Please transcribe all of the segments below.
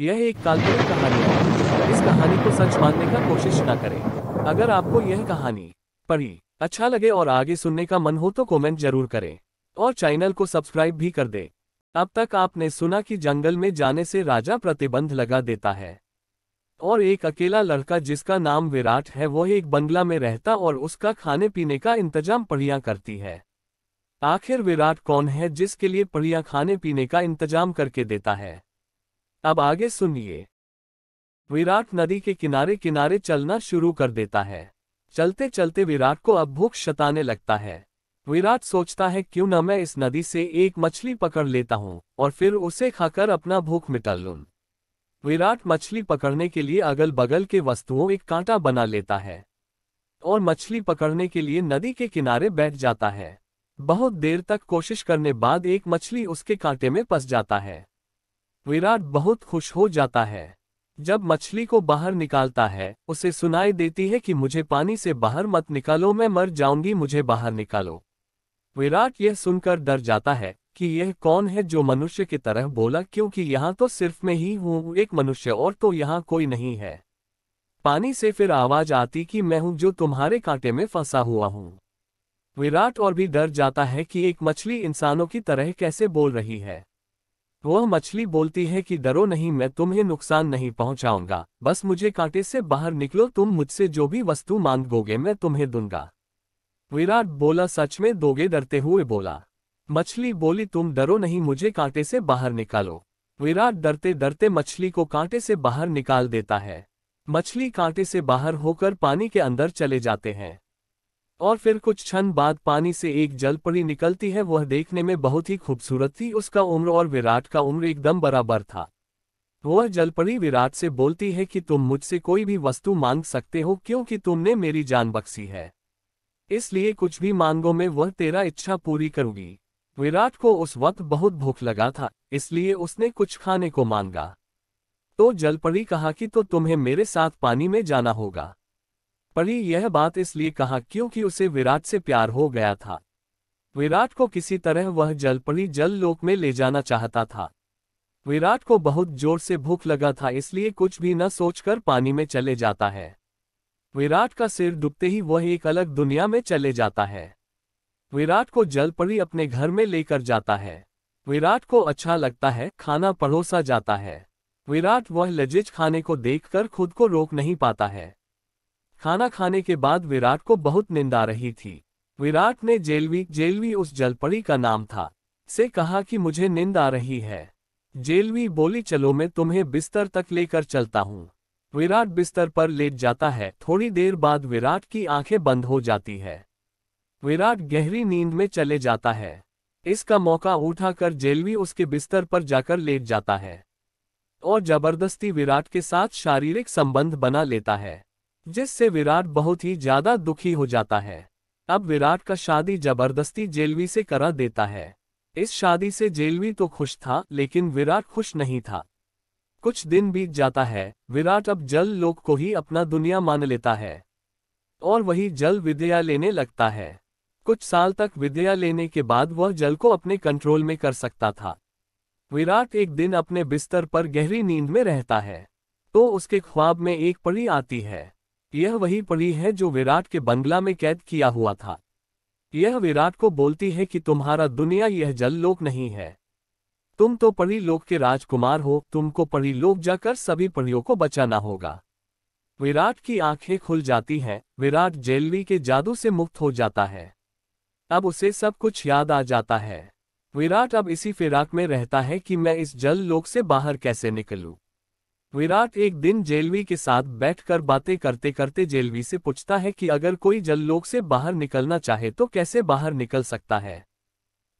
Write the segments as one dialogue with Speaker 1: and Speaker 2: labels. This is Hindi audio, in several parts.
Speaker 1: यह एक काल्पनिक कहानी है इस कहानी को सच मानने का कोशिश ना करें अगर आपको यह कहानी पढ़ी अच्छा लगे और आगे सुनने का मन हो तो कमेंट जरूर करें और चैनल को सब्सक्राइब भी कर दें अब तक आपने सुना कि जंगल में जाने से राजा प्रतिबंध लगा देता है और एक अकेला लड़का जिसका नाम विराट है वह एक बंगला में रहता और उसका खाने पीने का इंतजाम पढ़िया करती है आखिर विराट कौन है जिसके लिए पढ़िया खाने पीने का इंतजाम करके देता है अब आगे सुनिए विराट नदी के किनारे किनारे चलना शुरू कर देता है चलते चलते विराट को अब भूख शताने लगता है विराट सोचता है क्यों न मैं इस नदी से एक मछली पकड़ लेता हूं और फिर उसे खाकर अपना भूख मिटा लूं। विराट मछली पकड़ने के लिए अगल बगल के वस्तुओं एक कांटा बना लेता है और मछली पकड़ने के लिए नदी के किनारे बैठ जाता है बहुत देर तक कोशिश करने बाद एक मछली उसके कांटे में फंस जाता है विराट बहुत खुश हो जाता है जब मछली को बाहर निकालता है उसे सुनाई देती है कि मुझे पानी से बाहर मत निकालो मैं मर जाऊंगी मुझे बाहर निकालो विराट यह सुनकर डर जाता है कि यह कौन है जो मनुष्य की तरह बोला क्योंकि यहाँ तो सिर्फ मैं ही हूँ एक मनुष्य और तो यहाँ कोई नहीं है पानी से फिर आवाज आती कि मैं हूं जो तुम्हारे कांटे में फंसा हुआ हूँ विराट और भी डर जाता है कि एक मछली इंसानों की तरह कैसे बोल रही है वह मछली बोलती है कि डरो नहीं मैं तुम्हें नुकसान नहीं पहुंचाऊंगा बस मुझे कांटे से बाहर निकलो तुम मुझसे जो भी वस्तु मांगोगे मैं तुम्हें दूंगा विराट बोला सच में दोगे डरते हुए बोला मछली बोली तुम डरो नहीं मुझे कांटे से बाहर निकालो विराट डरते डरते मछली को कांटे से बाहर निकाल देता है मछली कांटे से बाहर होकर पानी के अंदर चले जाते हैं और फिर कुछ क्षण बाद पानी से एक जलपरी निकलती है वह देखने में बहुत ही खूबसूरत थी उसका उम्र और विराट का उम्र एकदम बराबर था वह जलपरी विराट से बोलती है कि तुम मुझसे कोई भी वस्तु मांग सकते हो क्योंकि तुमने मेरी जान बख्सी है इसलिए कुछ भी मांगो में वह तेरा इच्छा पूरी करूंगी विराट को उस वक्त बहुत भूख लगा था इसलिए उसने कुछ खाने को मांगा तो जलपरी कहा कि तो तुम्हें मेरे साथ पानी में जाना होगा परी यह बात इसलिए कहा क्योंकि उसे विराट से प्यार हो गया था विराट को किसी तरह वह जलपरी जल लोक में ले जाना चाहता था विराट को बहुत जोर से भूख लगा था इसलिए कुछ भी न सोचकर पानी में चले जाता है विराट का सिर डूबते ही वह एक अलग दुनिया में चले जाता है विराट को जलपरी अपने घर में लेकर जाता है विराट को अच्छा लगता है खाना परोसा जाता है विराट वह लजिज खाने को देखकर खुद को रोक नहीं पाता है खाना खाने के बाद विराट को बहुत निंद आ रही थी विराट ने जेलवी जेलवी उस जलपड़ी का नाम था से कहा कि मुझे निंद आ रही है जेलवी बोली चलो मैं तुम्हें बिस्तर तक लेकर चलता हूँ विराट बिस्तर पर लेट जाता है थोड़ी देर बाद विराट की आंखें बंद हो जाती है विराट गहरी नींद में चले जाता है इसका मौका उठाकर जेलवी उसके बिस्तर पर जाकर लेट जाता है और जबरदस्ती विराट के साथ शारीरिक संबंध बना लेता है जिससे विराट बहुत ही ज्यादा दुखी हो जाता है अब विराट का शादी जबरदस्ती जेलवी से करा देता है इस शादी से जेलवी तो खुश था लेकिन विराट खुश नहीं था कुछ दिन बीत जाता है विराट अब जल लोक को ही अपना दुनिया मान लेता है और वही जल विद्या लेने लगता है कुछ साल तक विद्या लेने के बाद वह जल को अपने कंट्रोल में कर सकता था विराट एक दिन अपने बिस्तर पर गहरी नींद में रहता है तो उसके ख्वाब में एक पड़ी आती है यह वही परी है जो विराट के बंगला में कैद किया हुआ था यह विराट को बोलती है कि तुम्हारा दुनिया यह जल लोक नहीं है तुम तो परी लोक के राजकुमार हो तुमको परी लोक जाकर सभी परियों को बचाना होगा विराट की आंखें खुल जाती हैं विराट जेलवी के जादू से मुक्त हो जाता है अब उसे सब कुछ याद आ जाता है विराट अब इसी फिराक में रहता है कि मैं इस जल लोक से बाहर कैसे निकलूं विराट एक दिन जेलवी के साथ बैठकर बातें करते करते जेलवी से पूछता है कि अगर कोई जल लोग से बाहर निकलना चाहे तो कैसे बाहर निकल सकता है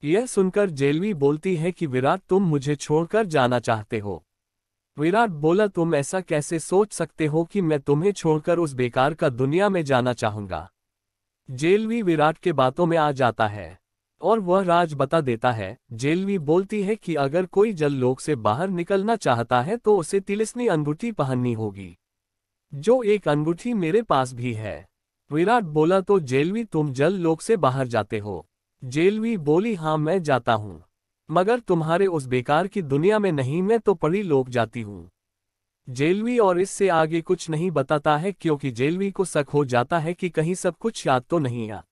Speaker 1: यह सुनकर जेलवी बोलती है कि विराट तुम मुझे छोड़कर जाना चाहते हो विराट बोला तुम ऐसा कैसे सोच सकते हो कि मैं तुम्हें छोड़कर उस बेकार का दुनिया में जाना चाहूंगा जेलवी विराट के बातों में आ जाता है और वह राज बता देता है जेलवी बोलती है कि अगर कोई जल लोक से बाहर निकलना चाहता है तो उसे तिलिस्नी अंगूठी पहननी होगी जो एक अंगूठी मेरे पास भी है विराट बोला तो जेलवी तुम जल लोक से बाहर जाते हो जेलवी बोली हाँ मैं जाता हूँ मगर तुम्हारे उस बेकार की दुनिया में नहीं मैं तो पढ़ी लोक जाती हूँ जेलवी और इससे आगे कुछ नहीं बताता है क्योंकि जेलवी को शक हो जाता है कि कहीं सब कुछ याद तो नहीं आ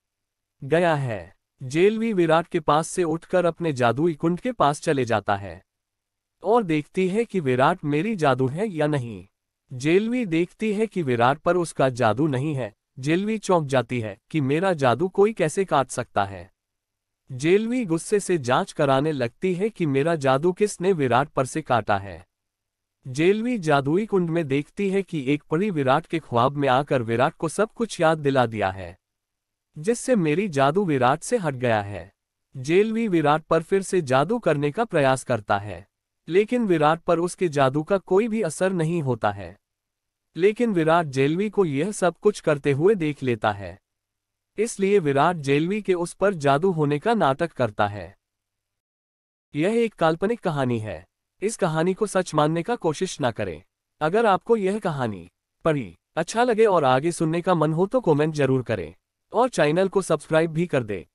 Speaker 1: गया है जेलवी विराट के पास से उठकर अपने जादुई कुंड के पास चले जाता है और देखती है कि विराट मेरी जादू है या नहीं जेलवी देखती है कि विराट पर उसका जादू नहीं है जेलवी चौंक जाती है कि मेरा जादू कोई कैसे काट सकता है जेलवी गुस्से से जांच कराने लगती है कि मेरा जादू किसने विराट पर से काटा है जेलवी जादुई कुंड में देखती है कि एक पड़ी विराट के ख्वाब में आकर विराट को सब कुछ याद दिला दिया है जिससे मेरी जादू विराट से हट गया है जेल भी विराट पर फिर से जादू करने का प्रयास करता है लेकिन विराट पर उसके जादू का कोई भी असर नहीं होता है लेकिन विराट जेलवी को यह सब कुछ करते हुए देख लेता है इसलिए विराट जेलवी के उस पर जादू होने का नाटक करता है यह एक काल्पनिक कहानी है इस कहानी को सच मानने का कोशिश ना करें अगर आपको यह कहानी पढ़ी अच्छा लगे और आगे सुनने का मन हो तो कमेंट जरूर करें और चैनल को सब्सक्राइब भी कर दें